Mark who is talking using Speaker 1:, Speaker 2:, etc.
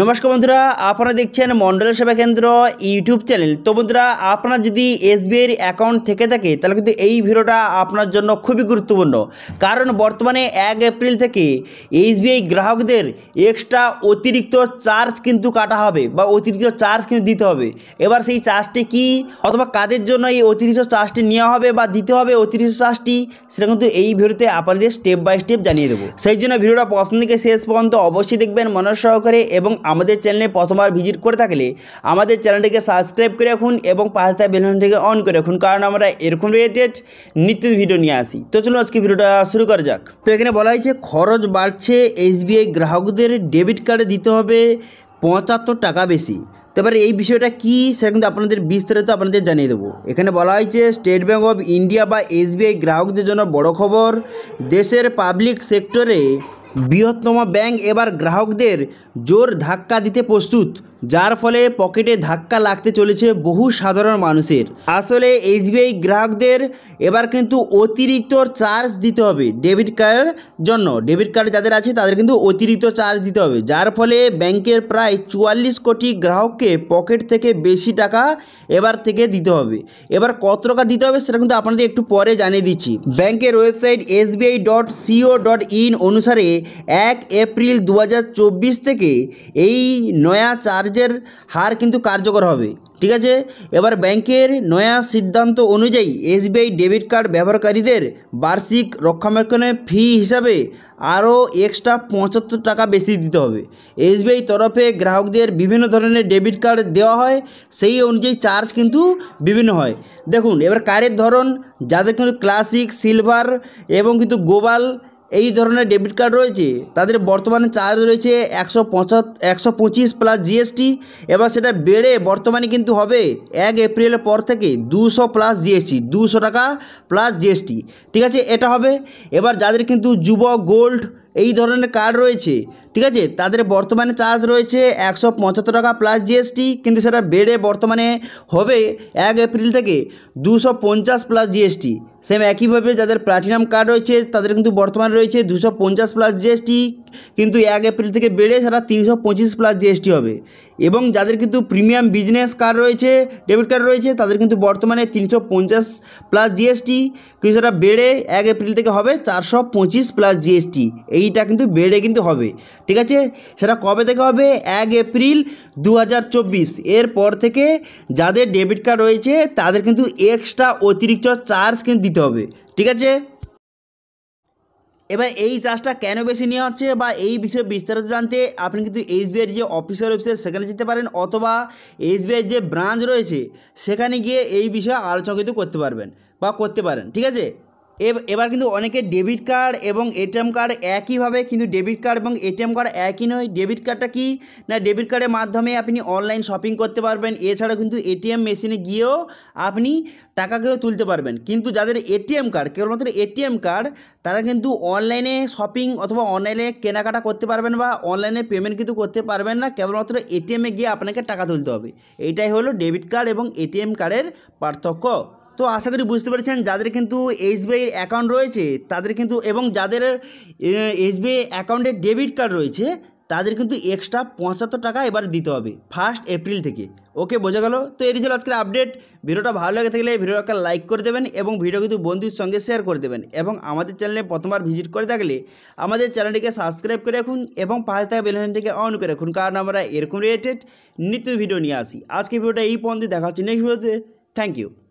Speaker 1: নমস্কার বন্ধুরা আপনারা দেখছেন মন্ডল সেবা কেন্দ্র ইউটিউব চ্যানেল তো বন্ধুরা আপনার যদি এসবিআইয়ের অ্যাকাউন্ট থেকে থাকে তাহলে কিন্তু এই ভিডিওটা আপনার জন্য খুবই গুরুত্বপূর্ণ কারণ বর্তমানে এক এপ্রিল থেকে এসবিআই গ্রাহকদের এক্সট্রা অতিরিক্ত চার্জ কিন্তু কাটা হবে বা অতিরিক্ত চার্জ কিন্তু দিতে হবে এবার সেই চার্জটি কি অথবা কাদের জন্য এই অতিরিক্ত চার্জটি নেওয়া হবে বা দিতে হবে অতিরিক্ত চার্জটি সেটা কিন্তু এই ভিডিওতে আপনাদের স্টেপ বাই স্টেপ জানিয়ে দেবো সেই জন্য ভিডিওটা প্রথম থেকে শেষ পর্যন্ত অবশ্যই দেখবেন মনোজ সহকারে এবং আমাদের চ্যানেলে প্রথমবার ভিজিট করে থাকলে আমাদের চ্যানেলটিকে সাবস্ক্রাইব করে রাখুন এবং পাশে থাকা বেলনটিকে অন করে রাখুন কারণ আমরা এরকম রিলেটেড নিত্য ভিডিও নিয়ে আসি তো চলুন আজকে ভিডিওটা শুরু করা যাক তো এখানে বলা হয়েছে খরচ বাড়ছে এসবিআই গ্রাহকদের ডেবিট কার্ডে দিতে হবে পঁচাত্তর টাকা বেশি তারপরে এই বিষয়টা কি সেটা কিন্তু আপনাদের বিস্তারিত আপনাদের জানিয়ে দেবো এখানে বলা হয়েছে স্টেট ব্যাঙ্ক অফ ইন্ডিয়া বা এসবিআই গ্রাহকদের জন্য বড় খবর দেশের পাবলিক সেক্টরে বৃহত্তম ব্যাঙ্ক এবার গ্রাহকদের জোর ধাক্কা দিতে প্রস্তুত যার ফলে পকেটে ধাক্কা লাগতে চলেছে বহু সাধারণ মানুষের আসলে এসবিআই গ্রাহকদের এবার কিন্তু অতিরিক্ত চার্জ দিতে হবে ডেবিট কার্ডের জন্য ডেবিট কার্ড যাদের আছে তাদের কিন্তু অতিরিক্ত চার্জ দিতে হবে যার ফলে ব্যাংকের প্রায় চুয়াল্লিশ কোটি গ্রাহককে পকেট থেকে বেশি টাকা এবার থেকে দিতে হবে এবার কত টাকা দিতে হবে সেটা কিন্তু আপনাদের একটু পরে জানিয়ে দিচ্ছি ব্যাংকের website SBI dot co dot in অনুসারে এক এপ্রিল দু থেকে এই নয়া চার্জ সাহায্যের হার কিন্তু কার্যকর হবে ঠিক আছে এবার ব্যাংকের নয়া সিদ্ধান্ত অনুযায়ী এসবিআই ডেবিট কার্ড ব্যবহারকারীদের বার্ষিক রক্ষণাবেক্ষণের ফি হিসাবে আরও এক্সট্রা পঁচাত্তর টাকা বেশি দিতে হবে এসবিআই তরফে গ্রাহকদের বিভিন্ন ধরনের ডেবিট কার্ড দেওয়া হয় সেই অনুযায়ী চার্জ কিন্তু বিভিন্ন হয় দেখুন এবার কার্ডের ধরন যাদের কিন্তু ক্লাসিক সিলভার এবং কিন্তু গোবাল এই ধরনের ডেবিট কার্ড রয়েছে তাদের বর্তমানে চার্জ রয়েছে একশো পঁচাত একশো পঁচিশ প্লাস জিএসটি এবার সেটা বেড়ে বর্তমানে কিন্তু হবে এক এপ্রিলের পর থেকে দুশো প্লাস জিএসটি দুশো টাকা প্লাস জিএসটি ঠিক আছে এটা হবে এবার যাদের কিন্তু যুব গোল্ড এই ধরনের কার্ড রয়েছে ঠিক আছে তাদের বর্তমানে চার্জ রয়েছে একশো পঁচাত্তর টাকা প্লাস জিএসটি কিন্তু সেটা বেড়ে বর্তমানে হবে এক এপ্রিল থেকে দুশো পঞ্চাশ প্লাস জিএসটি সেম একইভাবে যাদের প্লাটিনাম কার্ড রয়েছে তাদের কিন্তু বর্তমানে রয়েছে দুশো পঞ্চাশ প্লাস জিএসটি কিন্তু এক এপ্রিল থেকে বেড়ে সারা তিনশো পঁচিশ প্লাস জিএসটি হবে এবং যাদের কিন্তু প্রিমিয়াম বিজনেস কার্ড রয়েছে ডেবিট কার্ড রয়েছে তাদের কিন্তু বর্তমানে তিনশো পঞ্চাশ প্লাস জিএসটি কিন্তু সেটা বেড়ে এক এপ্রিল থেকে হবে চারশো পঁচিশ প্লাস জিএসটি এইটা কিন্তু বেড়ে কিন্তু হবে ঠিক আছে সেটা কবে থেকে হবে এক এপ্রিল দু হাজার চব্বিশ এরপর থেকে যাদের ডেবিট কার্ড রয়েছে তাদের কিন্তু এক্সট্রা অতিরিক্ত চার্জ কিন্তু দিতে হবে ঠিক আছে এবার এই চার্জটা কেন বেশি নেওয়া হচ্ছে বা এই বিষয়ে বিস্তারিত জানতে আপনি কিন্তু এসবিআইয়ের যে অফিসার অফিসার সেখানে যেতে পারেন অথবা এসবিআইয়ের যে ব্রাঞ্চ রয়েছে সেখানে গিয়ে এই বিষয়ে আলোচনা কিন্তু করতে পারবেন বা করতে পারেন ঠিক আছে এবার কিন্তু অনেকে ডেবিট কার্ড এবং এটিএম কার্ড একইভাবে কিন্তু ডেবিট কার্ড এবং এটিএম কার্ড একই নয় ডেবিট কার্ডটা কি না ডেবিট কার্ডের মাধ্যমে আপনি অনলাইন শপিং করতে পারবেন এছাড়া কিন্তু এটিএম মেশিনে গিয়েও আপনি টাকাকেও তুলতে পারবেন কিন্তু যাদের এটিএম কার্ড কেবলমাত্র এটিএম কার্ড তারা কিন্তু অনলাইনে শপিং অথবা অনলাইনে কেনাকাটা করতে পারবেন বা অনলাইনে পেমেন্ট কিন্তু করতে পারবেন না কেবলমাত্র এটিএমে গিয়ে আপনাকে টাকা তুলতে হবে এইটাই হলো ডেবিট কার্ড এবং এটিএম কার্ডের পার্থক্য তো আশা করি বুঝতে পেরেছেন যাদের কিন্তু এসবিআইয়ের অ্যাকাউন্ট রয়েছে তাদের কিন্তু এবং যাদের এসবিআই অ্যাকাউন্টে ডেবিট কার্ড রয়েছে তাদের কিন্তু এক্সট্রা পঁচাত্তর টাকা এবার দিতে হবে ফার্স্ট এপ্রিল থেকে ওকে বোঝা গেল তো এটি ছিল আজকের আপডেট ভিডিওটা ভালো লেগে থাকলে ভিডিও একটা লাইক করে দেবেন এবং ভিডিও কিন্তু বন্ধুর সঙ্গে শেয়ার করে দেবেন এবং আমাদের চ্যানেলে প্রথমবার ভিজিট করে থাকলে আমাদের চ্যানেলটিকে সাবস্ক্রাইব করে রাখুন এবং পাঁচ থাকা বেলনটিকে অন করে রাখুন কারণ আমরা এরকম রিলেটেড নিত্য ভিডিও নিয়ে আসি আজকে ভিডিওটা এই পর্যন্ত দেখা হচ্ছে নেক্সট ভিডিওতে থ্যাংক ইউ